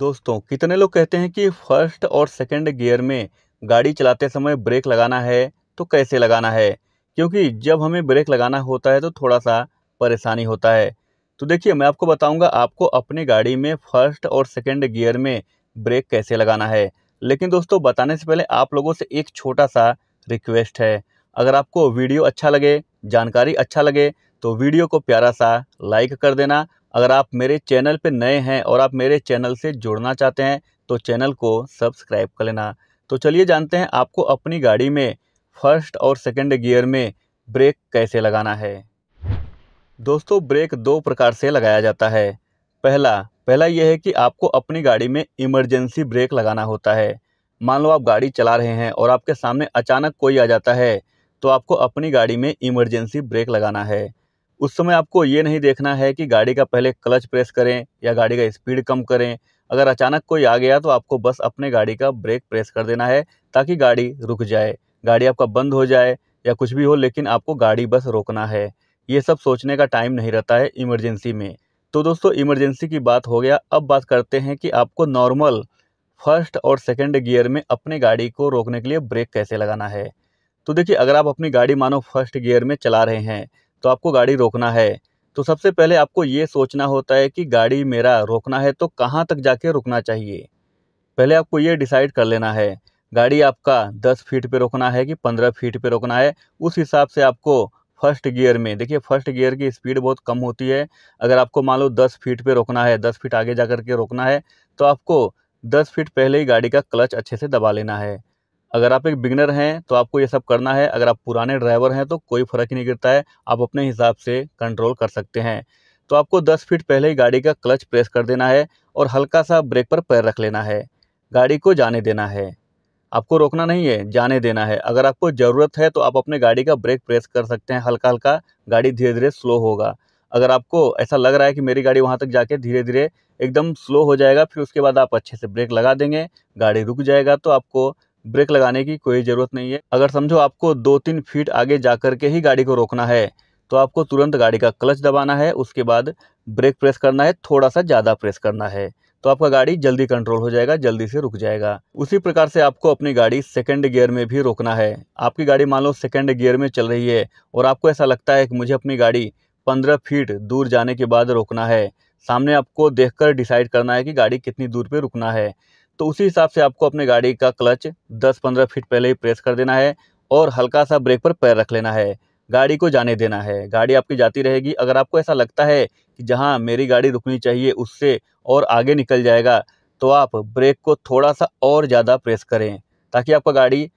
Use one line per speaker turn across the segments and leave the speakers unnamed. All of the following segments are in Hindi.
दोस्तों कितने लोग कहते हैं कि फर्स्ट और सेकंड गियर में गाड़ी चलाते समय ब्रेक लगाना है तो कैसे लगाना है क्योंकि जब हमें ब्रेक लगाना होता है तो थोड़ा सा परेशानी होता है तो देखिए मैं आपको बताऊंगा आपको अपनी गाड़ी में फर्स्ट और सेकंड गियर में ब्रेक कैसे लगाना है लेकिन दोस्तों बताने से पहले आप लोगों से एक छोटा सा रिक्वेस्ट है अगर आपको वीडियो अच्छा लगे जानकारी अच्छा लगे तो वीडियो को प्यारा सा लाइक कर देना अगर आप मेरे चैनल पर नए हैं और आप मेरे चैनल से जुड़ना चाहते हैं तो चैनल को सब्सक्राइब कर लेना तो चलिए जानते हैं आपको अपनी गाड़ी में फर्स्ट और सेकंड गियर में ब्रेक कैसे लगाना है दोस्तों ब्रेक दो प्रकार से लगाया जाता है पहला पहला यह है कि आपको अपनी गाड़ी में इमरजेंसी ब्रेक लगाना होता है मान लो आप गाड़ी चला रहे हैं और आपके सामने अचानक कोई आ जाता है तो आपको अपनी गाड़ी में इमरजेंसी ब्रेक लगाना है उस समय आपको ये नहीं देखना है कि गाड़ी का पहले क्लच प्रेस करें या गाड़ी का स्पीड कम करें अगर अचानक कोई आ गया तो आपको बस अपने गाड़ी का ब्रेक प्रेस कर देना है ताकि गाड़ी रुक जाए गाड़ी आपका बंद हो जाए या कुछ भी हो लेकिन आपको गाड़ी बस रोकना है ये सब सोचने का टाइम नहीं रहता है इमरजेंसी में तो दोस्तों इमरजेंसी की बात हो गया अब बात करते हैं कि आपको नॉर्मल फर्स्ट और सेकंड गियर में अपने गाड़ी को रोकने के लिए ब्रेक कैसे लगाना है तो देखिए अगर आप अपनी गाड़ी मानो फर्स्ट गियर में चला रहे हैं तो आपको गाड़ी रोकना है तो सबसे पहले आपको ये सोचना होता है कि गाड़ी मेरा रोकना है तो कहाँ तक जाके रुकना चाहिए पहले आपको ये डिसाइड कर लेना है गाड़ी आपका 10 फीट पे रोकना है कि 15 फीट पे रोकना है उस हिसाब से आपको फर्स्ट गियर में देखिए फर्स्ट गियर की स्पीड बहुत कम होती है अगर आपको मान लो दस फीट पे रोकना है दस फीट आगे जा कर के रोकना है तो आपको दस फीट पहले ही गाड़ी का क्लच अच्छे से दबा लेना है अगर आप एक बिगनर हैं तो आपको ये सब करना है अगर आप पुराने ड्राइवर हैं तो कोई फ़र्क ही नहीं गिरता है आप अपने हिसाब से कंट्रोल कर सकते हैं तो आपको 10 फीट पहले ही गाड़ी का क्लच प्रेस कर देना है और हल्का सा ब्रेक पर पैर रख लेना है गाड़ी को जाने देना है आपको रोकना नहीं है जाने देना है अगर आपको ज़रूरत है तो आप अपने गाड़ी का ब्रेक प्रेस कर सकते हैं हल्का हल्का गाड़ी धीरे धीरे स्लो होगा अगर आपको ऐसा लग रहा है कि मेरी गाड़ी वहाँ तक जाके धीरे धीरे एकदम स्लो हो जाएगा फिर उसके बाद आप अच्छे से ब्रेक लगा देंगे गाड़ी रुक जाएगा तो आपको ब्रेक लगाने की कोई ज़रूरत नहीं है अगर समझो आपको दो तीन फीट आगे जा कर के ही गाड़ी को रोकना है तो आपको तुरंत गाड़ी का क्लच दबाना है उसके बाद ब्रेक प्रेस करना है थोड़ा सा ज़्यादा प्रेस करना है तो आपका गाड़ी जल्दी कंट्रोल हो जाएगा जल्दी से रुक जाएगा उसी प्रकार से आपको अपनी गाड़ी सेकेंड गियर में भी रोकना है आपकी गाड़ी मान लो सेकेंड गियर में चल रही है और आपको ऐसा लगता है कि मुझे अपनी गाड़ी पंद्रह फीट दूर जाने के बाद रोकना है सामने आपको देखकर डिसाइड करना है कि गाड़ी कितनी दूर पर रुकना है तो उसी हिसाब से आपको अपने गाड़ी का क्लच 10-15 फीट पहले ही प्रेस कर देना है और हल्का सा ब्रेक पर पैर रख लेना है गाड़ी को जाने देना है गाड़ी आपकी जाती रहेगी अगर आपको ऐसा लगता है कि जहाँ मेरी गाड़ी रुकनी चाहिए उससे और आगे निकल जाएगा तो आप ब्रेक को थोड़ा सा और ज़्यादा प्रेस करें ताकि आपका गाड़ी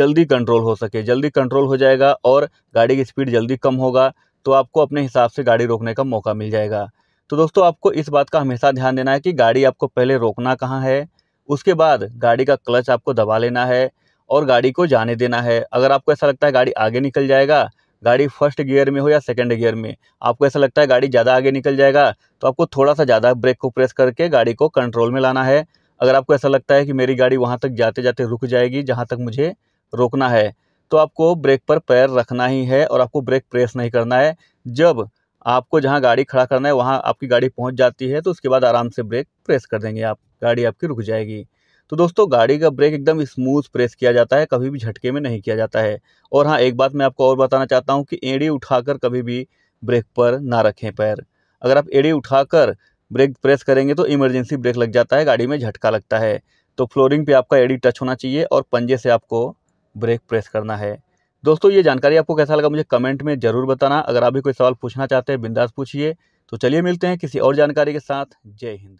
जल्दी कंट्रोल हो सके जल्दी कंट्रोल हो जाएगा और गाड़ी की स्पीड जल्दी कम होगा तो आपको अपने हिसाब से गाड़ी रोकने का मौका मिल जाएगा तो दोस्तों आपको इस बात का हमेशा ध्यान देना है कि गाड़ी आपको पहले रोकना कहाँ है उसके बाद गाड़ी का क्लच आपको दबा लेना है और गाड़ी को जाने देना है अगर आपको ऐसा लगता है गाड़ी आगे निकल जाएगा गाड़ी फर्स्ट गियर में हो या सेकंड गियर में आपको ऐसा लगता है गाड़ी ज़्यादा आगे निकल जाएगा तो आपको थोड़ा सा ज़्यादा ब्रेक को प्रेस करके गाड़ी को कंट्रोल में लाना है अगर आपको ऐसा लगता है कि मेरी गाड़ी वहाँ तक जाते जाते रुक जाएगी जहाँ तक मुझे रोकना है तो आपको ब्रेक पर पैर रखना ही है और आपको ब्रेक प्रेस नहीं करना है जब आपको जहाँ गाड़ी खड़ा करना है वहाँ आपकी गाड़ी पहुँच जाती है तो उसके बाद आराम से ब्रेक प्रेस कर देंगे आप गाड़ी आपकी रुक जाएगी तो दोस्तों गाड़ी का ब्रेक एकदम स्मूथ प्रेस किया जाता है कभी भी झटके में नहीं किया जाता है और हाँ एक बात मैं आपको और बताना चाहता हूँ कि एड़ी उठाकर कभी भी ब्रेक पर ना रखें पैर अगर आप एड़ी उठाकर ब्रेक प्रेस करेंगे तो इमरजेंसी ब्रेक लग जाता है गाड़ी में झटका लगता है तो फ्लोरिंग पे आपका एड़ी टच होना चाहिए और पंजे से आपको ब्रेक प्रेस करना है दोस्तों ये जानकारी आपको कैसा लगा मुझे कमेंट में ज़रूर बताना अगर आप भी कोई सवाल पूछना चाहते हैं बिंदास पूछिए तो चलिए मिलते हैं किसी और जानकारी के साथ जय हिंद